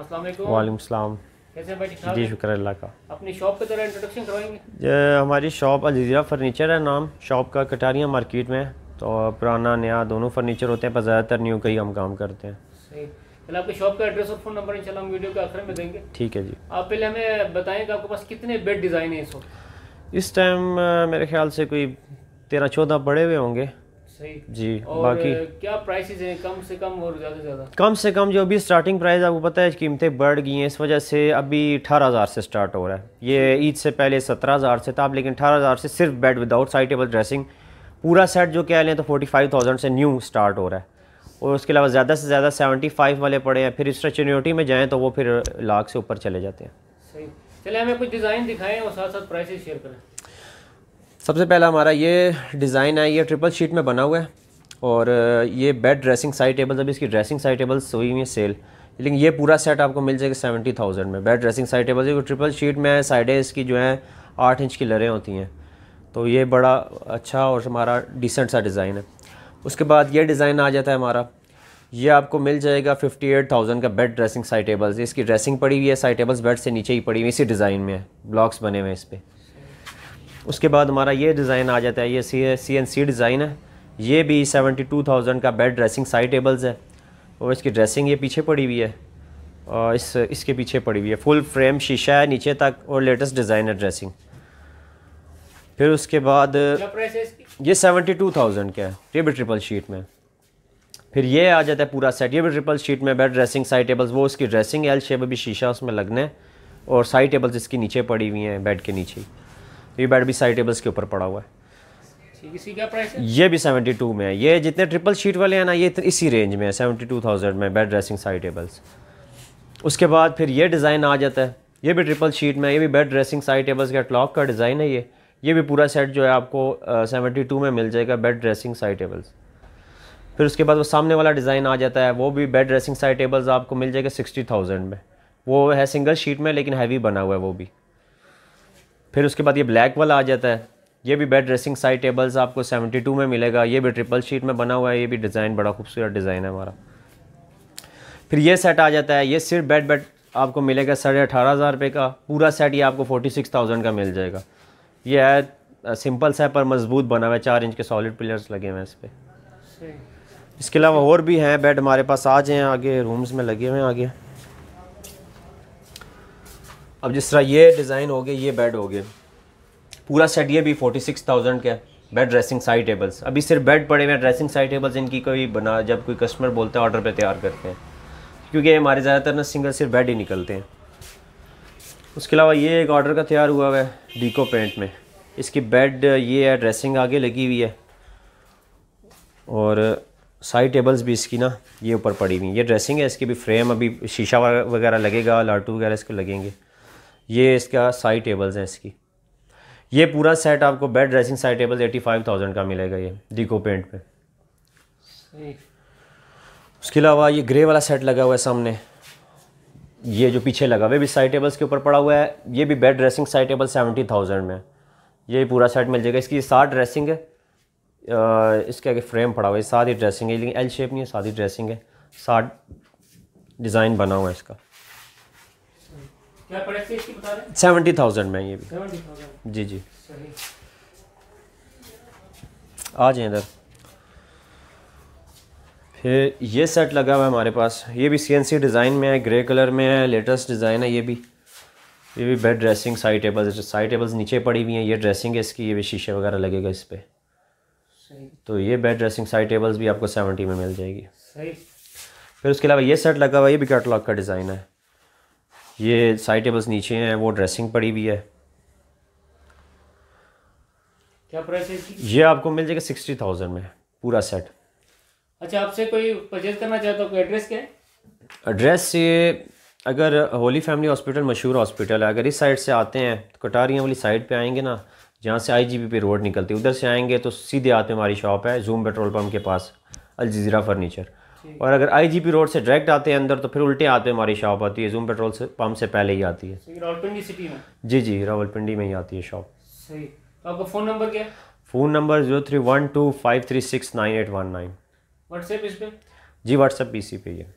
सलाम जी शुक्र अल्लाह का अपनी शॉप का जरा इंट्रोडक्शन करवाएंगे हमारी शॉप अलजीरा फर्नीचर है नाम शॉप का कटारिया मार्केट में तो पुराना नया दोनों फर्नीचर होते हैं पर ज़्यादातर न्यू का ही हम काम करते हैं पहले आपके शॉप का एड्रेस और फोन नंबर इंशाल्लाह हम वीडियो के आखिर में देंगे ठीक है जी आप पहले हमें बताएं कि आपके पास कितने बेड डिज़ाइन हैं इस वक्त इस टाइम मेरे ख्याल से कोई तेरह चौदह पड़े हुए होंगे सही जी और बाकी क्या प्राइसेस हैं कम से कम और ज़्यादा से ज़्यादा कम से कम जो अभी स्टार्टिंग प्राइस आपको पता है कीमतें बढ़ गई हैं इस वजह से अभी अठारह हज़ार से स्टार्ट हो रहा है ये ईद से पहले सत्रह हज़ार से था लेकिन अठारह हज़ार से सिर्फ bed without side table dressing पूरा सेट जो क्या लें तो फोर्टी फाइव थाउजेंड से न्यू स्टार्ट हो रहा है और उसके अलावा ज़्यादा से ज़्यादा सेवेंटी फाइव वाले पड़े हैं फिर स्ट्रेचनिटी में जाएँ तो वो फिर लाख से ऊपर चले जाते हैं सही चले हमें कुछ डिज़ाइन दिखाएं और साथ साथ प्राइसेस शेयर करें सबसे पहला हमारा ये डिज़ाइन है ये ट्रिपल शीट में बना हुआ है और ये बेड ड्रेसिंग साइड टेबल्स अभी इसकी ड्रेसिंग साइड टेबल्स हुई हुई है सेल लेकिन ये पूरा सेट आपको मिल जाएगा सेवेंटी थाउजेंड में बेड ड्रेसिंग साइड टेबल्स जो ट्रिपल शीट में साइडें इसकी जो है आठ इंच की लरें होती हैं तो ये बड़ा अच्छा और हमारा डिसेंट सा डिज़ाइन है उसके बाद ये डिज़ाइन आ जाता है हमारा ये आपको मिल जाएगा फिफ्टी एट थाउजेंड का बेड ड्रेसिंग साइड टेबल्स इसकी ड्रेसिंग पड़ी हुई है साइड टेबल्स बेड से नीचे ही पड़ी हुई इसी डिज़ाइन में है ब्लॉक्स बने हुए हैं इस पर उसके बाद हमारा ये डिज़ाइन आ जाता है ये सी सी एन सी डिज़ाइन है ये भी सेवेंटी टू थाउजेंड का बेड ड्रेसिंग साइड टेबल्स है और इसकी ड्रेसिंग ये पीछे पड़ी हुई है और इस इसके पीछे पड़ी हुई है फुल फ्रेम शीशा है नीचे तक और लेटेस्ट डिज़ाइन है ड्रेसिंग फिर उसके बाद ये सेवेंटी टू थाउजेंड का है ये भी ट्रिपल शीट में फिर ये आ जाता है पूरा सेट ये भी ट्रिपल शीट में बेड ड्रेसिंग साइड टेबल्स वो उसकी ड्रेसिंग एल शेप भी शीशा उसमें लगने और साइड टेबल्स इसके नीचे पड़ी हुई हैं बेड के नीचे ही ये बैट भी साइड टेबल्स के ऊपर पड़ा हुआ है इसी प्राइस ये भी सेवेंटी टू में है ये जितने ट्रिपल शीट वाले हैं ना ये इसी रेंज में है सेवेंटी टू थाउजेंड में बेड ड्रेसिंग साइड टेबल्स उसके बाद फिर ये डिज़ाइन आ जाता है ये भी ट्रिपल शीट में ये भी बेड ड्रेसिंग साइड टेबल्स का क्लॉक का डिज़ाइन है ये ये भी पूरा सेट जो है आपको सेवेंटी uh, टू में मिल जाएगा बेड ड्रेसिंग साइड टेबल्स फिर उसके बाद वो सामने वाला डिज़ाइन आ जाता है वो भी बेड ड्रेसिंग साइड टेबल्स आपको मिल जाएगा सिक्सटी थाउजेंड में वो है सिंगल शीट में लेकिन हैवी बना हुआ है वो भी फिर उसके बाद ये ब्लैक वाला आ जाता है ये भी बेड ड्रेसिंग साइड टेबल्स आपको 72 में मिलेगा ये भी ट्रिपल शीट में बना हुआ है ये भी डिज़ाइन बड़ा खूबसूरत डिज़ाइन है हमारा फिर ये सेट आ जाता है ये सिर्फ बेड बेड आपको मिलेगा साढ़े अठारह हज़ार रुपये का पूरा सेट ये आपको फोर्टी सिक्स थाउजेंड का मिल जाएगा ये है सिंपल सा पर मजबूत बना हुआ है चार इंच के सॉलिड पिलर्स लगे हुए हैं इस पर इसके अलावा और भी हैं बेड हमारे पास आ जाए आगे रूम्स में लगे हुए हैं आगे अब जिस तरह ये डिज़ाइन हो गए ये बेड हो गए पूरा सेट ये भी फोर्टी सिक्स थाउजेंड का है बेड ड्रेसिंग साइड टेबल्स अभी सिर्फ बेड पड़े हुए हैं ड्रेसिंग साइड टेबल्स इनकी कोई बना जब कोई कस्टमर बोलता है ऑर्डर पे तैयार करते हैं क्योंकि हमारे ज़्यादातर ना सिंगल सिर्फ बेड ही निकलते हैं उसके अलावा ये एक ऑर्डर का तैयार हुआ हुआ है डीको पेंट में इसकी बेड ये है ड्रेसिंग आगे लगी हुई है और साइड टेबल्स भी इसकी ना ये ऊपर पड़ी हुई है ये ड्रेसिंग है इसकी भी फ्रेम अभी शीशा वगैरह लगेगा लाटू वगैरह इसके लगेंगे ये इसका साइड टेबल्स है इसकी ये पूरा सेट आपको bed dressing side tables eighty five thousand का मिलेगा ये डिको पेंट पे उसके अलावा ये ग्रे वाला सेट लगा हुआ है सामने ये जो पीछे लगा हुआ भी साइड टेबल्स के ऊपर पड़ा हुआ है ये भी bed dressing side table seventy thousand में ये पूरा सेट मिल जाएगा इसकी सात ड्रेसिंग है इसके आगे फ्रेम पड़ा हुआ है सात ही ड्रेसिंग है लेकिन एल शेप नहीं है सात ही ड्रेसिंग है सात डिज़ाइन बना हुआ है इसका क्या प्राइस इसकी बता रहे हैं सेवेंटी थाउजेंड में ये भी जी जी सही आ जाए इधर फिर ये सेट लगा हुआ है हमारे पास ये भी सीएनसी डिज़ाइन में है ग्रे कलर में है लेटेस्ट डिज़ाइन है ये भी ये भी bed dressing side tables side tables नीचे पड़ी हुई हैं ये ड्रेसिंग है इसकी ये भी शीशे वगैरह लगेगा इस पर तो ये बेड ड्रेसिंग साइड टेबल्स भी आपको सेवेंटी में मिल जाएगी सही फिर उसके अलावा ये सेट लगा हुआ ये भी कैटलॉग का डिज़ाइन है ये साइड टेबल्स नीचे हैं वो ड्रेसिंग पड़ी हुई है क्या प्राइस है ये आपको मिल जाएगा सिक्सटी थाउजेंड में पूरा सेट अच्छा आपसे कोई परचेज करना चाहता हूँ एड्रेस क्या है एड्रेस ये अगर होली फैमिली हॉस्पिटल मशहूर हॉस्पिटल है अगर इस साइड से आते हैं तो कटारियाँ वाली साइड पर आएंगे ना जहाँ से आई पे रोड निकलती है उधर से आएंगे तो सीधे हाथ में हमारी शॉप है जूम पेट्रोल पम्प के पास अलजीरा फर्नीचर और अगर आईजीपी रोड से डायरेक्ट आते हैं अंदर तो फिर उल्टे आते हमारी शॉप आती है जूम पेट्रोल से पंप से पहले ही आती है रावलपिंडी सिटी में जी जी रावलपिंडी में ही आती है शॉप सही तो आपका फ़ोन नंबर क्या है phone number zero three one two five three six nine eight one nine WhatsApp इस पर जी व्हाट्सएप इसी पे ही है